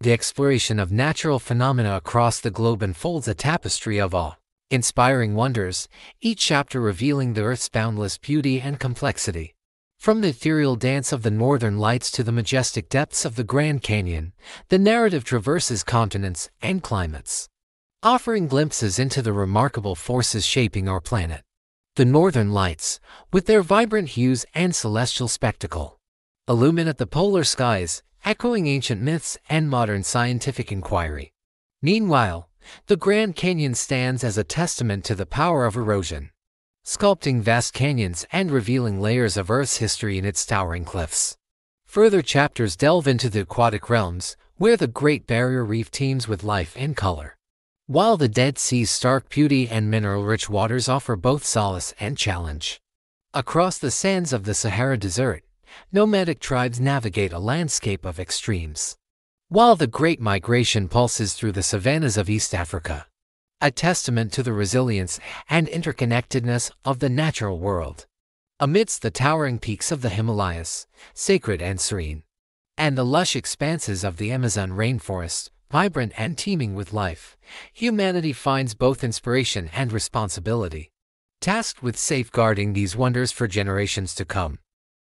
The exploration of natural phenomena across the globe unfolds a tapestry of awe, inspiring wonders, each chapter revealing the Earth's boundless beauty and complexity. From the ethereal dance of the northern lights to the majestic depths of the Grand Canyon, the narrative traverses continents and climates, offering glimpses into the remarkable forces shaping our planet. The northern lights, with their vibrant hues and celestial spectacle, illuminate the polar skies, echoing ancient myths and modern scientific inquiry. Meanwhile, the Grand Canyon stands as a testament to the power of erosion, sculpting vast canyons and revealing layers of Earth's history in its towering cliffs. Further chapters delve into the aquatic realms, where the Great Barrier Reef teems with life and color. While the Dead Sea's stark beauty and mineral-rich waters offer both solace and challenge. Across the sands of the Sahara Desert, nomadic tribes navigate a landscape of extremes. While the Great Migration pulses through the savannas of East Africa, a testament to the resilience and interconnectedness of the natural world. Amidst the towering peaks of the Himalayas, sacred and serene, and the lush expanses of the Amazon rainforest, vibrant and teeming with life, humanity finds both inspiration and responsibility. Tasked with safeguarding these wonders for generations to come,